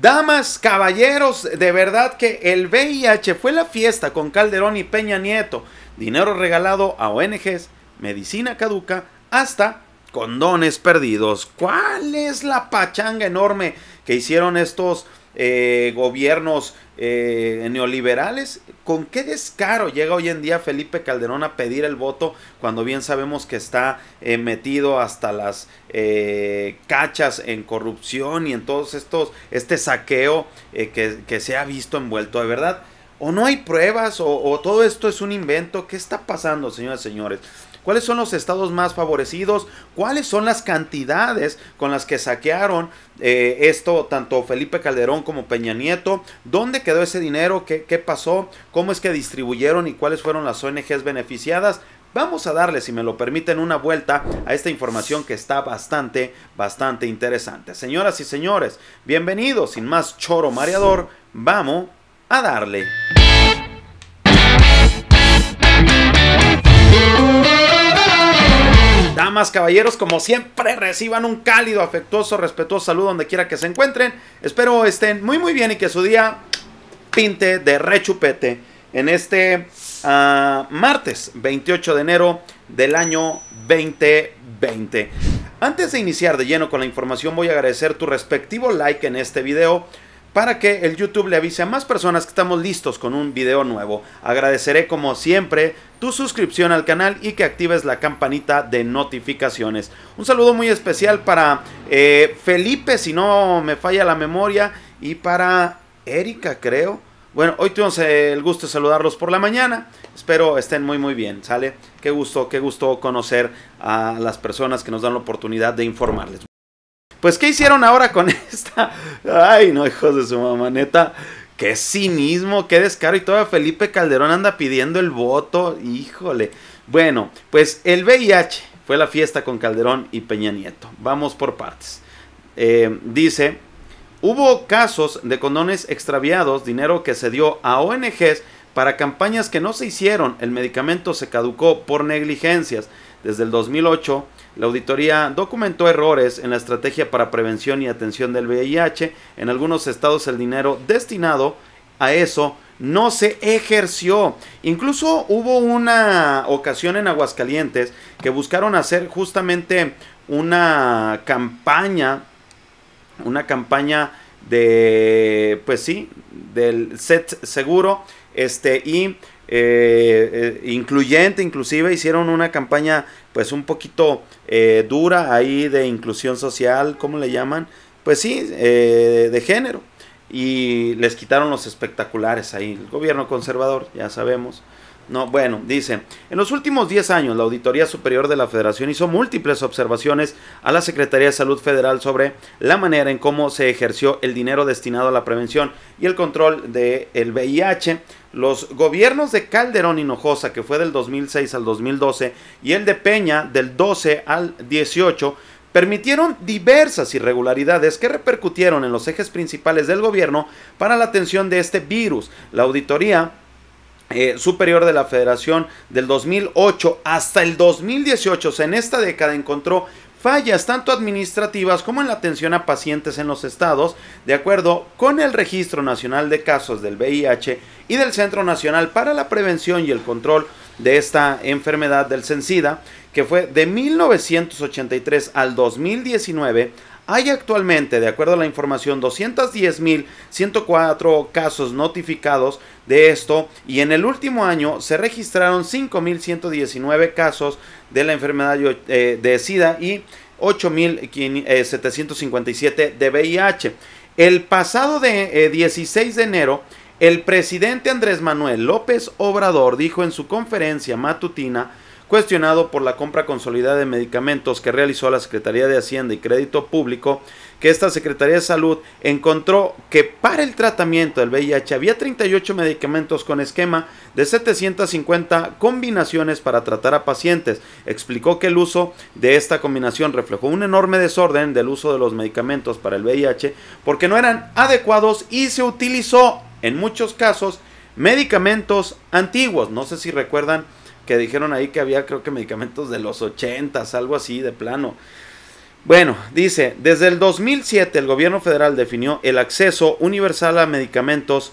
Damas, caballeros, de verdad que el VIH fue la fiesta con Calderón y Peña Nieto. Dinero regalado a ONGs, medicina caduca, hasta condones perdidos. ¿Cuál es la pachanga enorme que hicieron estos eh, gobiernos eh, neoliberales. ¿Con qué descaro llega hoy en día Felipe Calderón a pedir el voto cuando bien sabemos que está eh, metido hasta las cachas en corrupción y en todos estos, este saqueo que, se ha visto envuelto de verdad? ¿O no hay pruebas? ¿O, todo esto es un invento? ¿Qué está pasando, señoras y señores? cuáles son los estados más favorecidos, cuáles son las cantidades con las que saquearon eh, esto tanto Felipe Calderón como Peña Nieto, dónde quedó ese dinero, ¿Qué, qué pasó, cómo es que distribuyeron y cuáles fueron las ONGs beneficiadas. Vamos a darle, si me lo permiten, una vuelta a esta información que está bastante, bastante interesante. Señoras y señores, bienvenidos, sin más choro mareador, vamos a darle. caballeros, como siempre, reciban un cálido, afectuoso, respetuoso saludo donde quiera que se encuentren. Espero estén muy, muy bien y que su día pinte de rechupete en este ah, martes 28 de enero del año 2020. Antes de iniciar de lleno con la información, voy a agradecer tu respectivo like en este video para que el YouTube le avise a más personas que estamos listos con un video nuevo. Agradeceré como siempre tu suscripción al canal y que actives la campanita de notificaciones. Un saludo muy especial para eh, Felipe, si no me falla la memoria, y para Erika, creo. Bueno, hoy tuvimos eh, el gusto de saludarlos por la mañana. Espero estén muy muy bien, ¿sale? Qué gusto, qué gusto conocer a las personas que nos dan la oportunidad de informarles. Pues, ¿qué hicieron ahora con esta? Ay, no, hijos de su mamá, neta. Qué cinismo, qué descaro. Y todavía Felipe Calderón anda pidiendo el voto. Híjole. Bueno, pues el VIH fue la fiesta con Calderón y Peña Nieto. Vamos por partes. Eh, dice, hubo casos de condones extraviados, dinero que se dio a ONGs para campañas que no se hicieron. El medicamento se caducó por negligencias. Desde el 2008 la auditoría documentó errores en la estrategia para prevención y atención del VIH. En algunos estados el dinero destinado a eso no se ejerció. Incluso hubo una ocasión en Aguascalientes que buscaron hacer justamente una campaña, una campaña de, pues sí, del set seguro, este, y eh, eh, incluyente, inclusive hicieron una campaña pues un poquito eh, dura ahí de inclusión social, ¿cómo le llaman? Pues sí, eh, de género. Y les quitaron los espectaculares ahí, el gobierno conservador, ya sabemos. No, bueno, dice, en los últimos 10 años la Auditoría Superior de la Federación hizo múltiples observaciones a la Secretaría de Salud Federal sobre la manera en cómo se ejerció el dinero destinado a la prevención y el control del VIH. Los gobiernos de Calderón Hinojosa, que fue del 2006 al 2012, y el de Peña, del 12 al 18, permitieron diversas irregularidades que repercutieron en los ejes principales del gobierno para la atención de este virus. La auditoría eh, superior de la Federación del 2008 hasta el 2018, en esta década encontró fallas tanto administrativas como en la atención a pacientes en los estados, de acuerdo con el Registro Nacional de Casos del VIH y del Centro Nacional para la Prevención y el Control de esta enfermedad del SENSIDA, que fue de 1983 al 2019, hay actualmente, de acuerdo a la información, 210.104 casos notificados de esto y en el último año se registraron 5.119 casos de la enfermedad eh, de SIDA y 8.757 eh, de VIH. El pasado 16 eh, de enero, el presidente Andrés Manuel López Obrador dijo en su conferencia matutina cuestionado por la compra consolidada de medicamentos que realizó la Secretaría de Hacienda y Crédito Público, que esta Secretaría de Salud encontró que para el tratamiento del VIH había 38 medicamentos con esquema de 750 combinaciones para tratar a pacientes. Explicó que el uso de esta combinación reflejó un enorme desorden del uso de los medicamentos para el VIH porque no eran adecuados y se utilizó en muchos casos medicamentos antiguos. No sé si recuerdan que dijeron ahí que había creo que medicamentos de los ochentas, algo así de plano. Bueno, dice, desde el 2007 el gobierno federal definió el acceso universal a medicamentos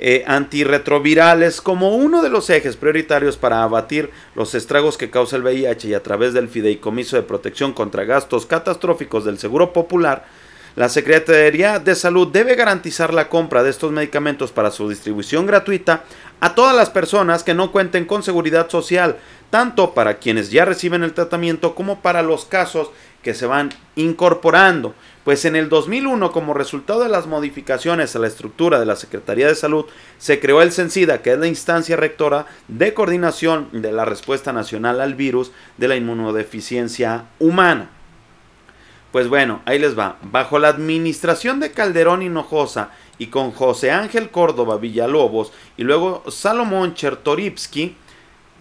eh, antirretrovirales como uno de los ejes prioritarios para abatir los estragos que causa el VIH y a través del Fideicomiso de Protección contra Gastos Catastróficos del Seguro Popular, la Secretaría de Salud debe garantizar la compra de estos medicamentos para su distribución gratuita a todas las personas que no cuenten con seguridad social, tanto para quienes ya reciben el tratamiento como para los casos que se van incorporando. Pues en el 2001, como resultado de las modificaciones a la estructura de la Secretaría de Salud, se creó el CENSIDA, que es la instancia rectora de coordinación de la respuesta nacional al virus de la inmunodeficiencia humana. Pues bueno, ahí les va. Bajo la administración de Calderón Hinojosa y con José Ángel Córdoba Villalobos y luego Salomón Chertoripsky,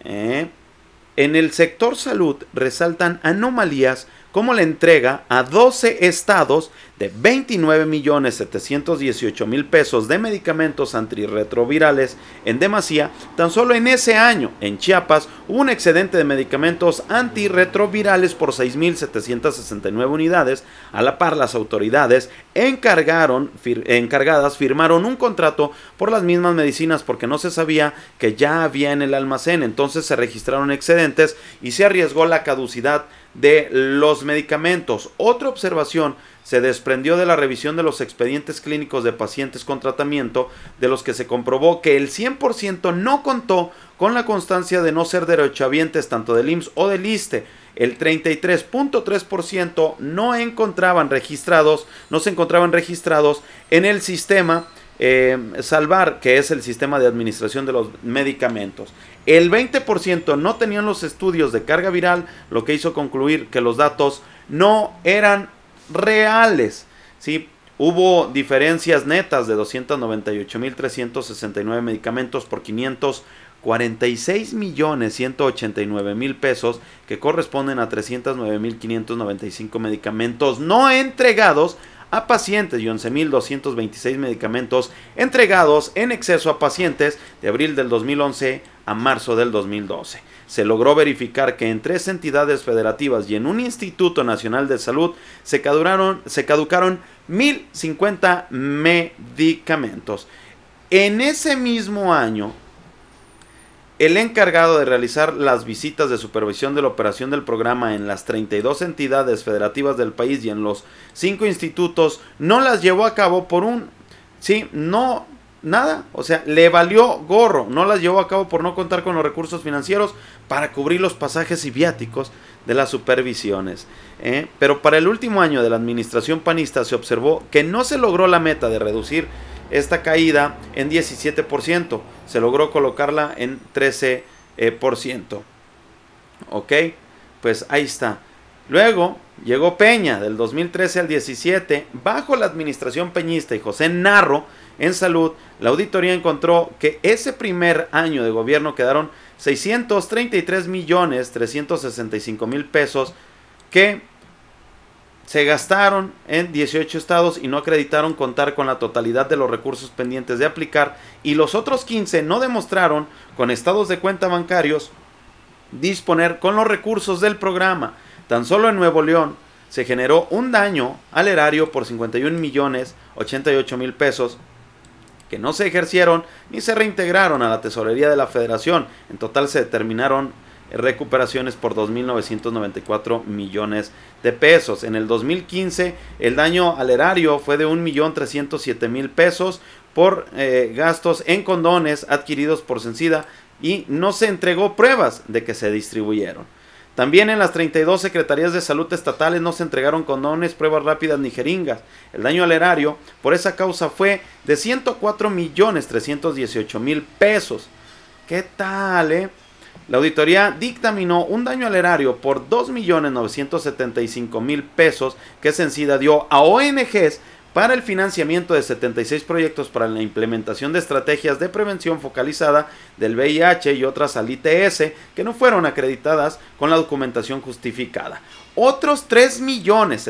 eh, en el sector salud resaltan anomalías como la entrega a 12 estados de 29.718.000 pesos de medicamentos antirretrovirales en demasía. Tan solo en ese año, en Chiapas, hubo un excedente de medicamentos antirretrovirales por 6.769 unidades. A la par, las autoridades encargaron, encargadas firmaron un contrato por las mismas medicinas porque no se sabía que ya había en el almacén. Entonces se registraron excedentes y se arriesgó la caducidad de los medicamentos. Otra observación se desprendió de la revisión de los expedientes clínicos de pacientes con tratamiento, de los que se comprobó que el 100% no contó con la constancia de no ser derechohabientes tanto del IMSS o del ISTE el 33.3% no encontraban registrados, no se encontraban registrados en el sistema eh, Salvar, que es el sistema de administración de los medicamentos. El 20% no tenían los estudios de carga viral, lo que hizo concluir que los datos no eran reales. ¿sí? Hubo diferencias netas de 298.369 medicamentos por 500 46 millones 189 mil pesos que corresponden a 309 mil 595 medicamentos no entregados a pacientes y 11.226 medicamentos entregados en exceso a pacientes de abril del 2011 a marzo del 2012. Se logró verificar que en tres entidades federativas y en un Instituto Nacional de Salud se se caducaron 1.050 medicamentos. En ese mismo año, el encargado de realizar las visitas de supervisión de la operación del programa en las 32 entidades federativas del país y en los 5 institutos no las llevó a cabo por un... Sí, no, nada. O sea, le valió gorro. No las llevó a cabo por no contar con los recursos financieros para cubrir los pasajes y viáticos de las supervisiones. ¿eh? Pero para el último año de la administración panista se observó que no se logró la meta de reducir esta caída en 17%. Se logró colocarla en 13%. Eh, ¿Ok? Pues ahí está. Luego llegó Peña del 2013 al 17. Bajo la administración peñista y José Narro en salud, la auditoría encontró que ese primer año de gobierno quedaron 633 millones 365 mil pesos que se gastaron en 18 estados y no acreditaron contar con la totalidad de los recursos pendientes de aplicar y los otros 15 no demostraron con estados de cuenta bancarios disponer con los recursos del programa. Tan solo en Nuevo León se generó un daño al erario por 51 millones 88 mil pesos que no se ejercieron ni se reintegraron a la tesorería de la federación. En total se determinaron recuperaciones por 2.994 millones de pesos. En el 2015 el daño al erario fue de 1.307.000 pesos por eh, gastos en condones adquiridos por Sencida y no se entregó pruebas de que se distribuyeron. También en las 32 secretarías de salud estatales no se entregaron condones, pruebas rápidas ni jeringas. El daño al erario por esa causa fue de 104 millones mil pesos. ¿Qué tal, eh? La auditoría dictaminó un daño al erario por 2.975.000 pesos que Sencida dio a ONGs para el financiamiento de 76 proyectos para la implementación de estrategias de prevención focalizada del VIH y otras al ITS que no fueron acreditadas con la documentación justificada. Otros 3 millones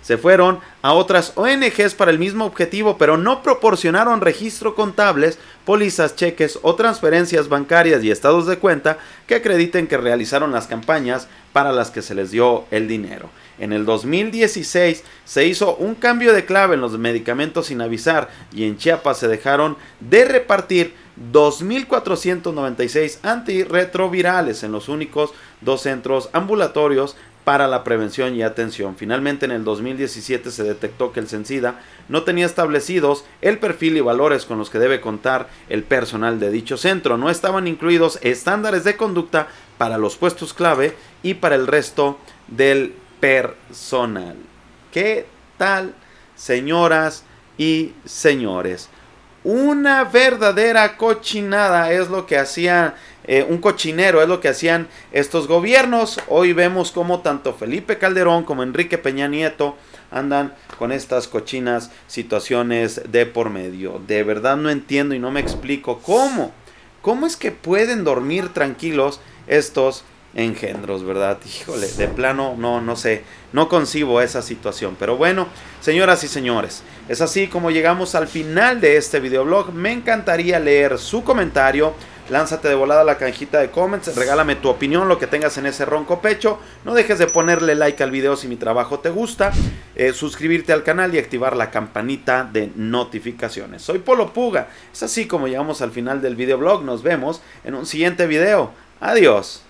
se fueron a otras ONGs para el mismo objetivo, pero no proporcionaron registro contables pólizas, cheques o transferencias bancarias y estados de cuenta que acrediten que realizaron las campañas para las que se les dio el dinero. En el 2016 se hizo un cambio de clave en los medicamentos sin avisar y en Chiapas se dejaron de repartir 2.496 antirretrovirales en los únicos dos centros ambulatorios para la prevención y atención. Finalmente, en el 2017 se detectó que el CENSIDA no tenía establecidos el perfil y valores con los que debe contar el personal de dicho centro. No estaban incluidos estándares de conducta para los puestos clave y para el resto del personal. ¿Qué tal, señoras y señores? Una verdadera cochinada es lo que hacía eh, un cochinero, es lo que hacían estos gobiernos. Hoy vemos como tanto Felipe Calderón como Enrique Peña Nieto andan con estas cochinas situaciones de por medio. De verdad no entiendo y no me explico cómo. ¿Cómo es que pueden dormir tranquilos estos engendros, verdad? Híjole, de plano no, no sé, no concibo esa situación. Pero bueno, señoras y señores, es así como llegamos al final de este videoblog. Me encantaría leer su comentario Lánzate de volada a la canjita de comments, regálame tu opinión, lo que tengas en ese ronco pecho. No dejes de ponerle like al video si mi trabajo te gusta, eh, suscribirte al canal y activar la campanita de notificaciones. Soy Polo Puga, es así como llegamos al final del videoblog. Nos vemos en un siguiente video. Adiós.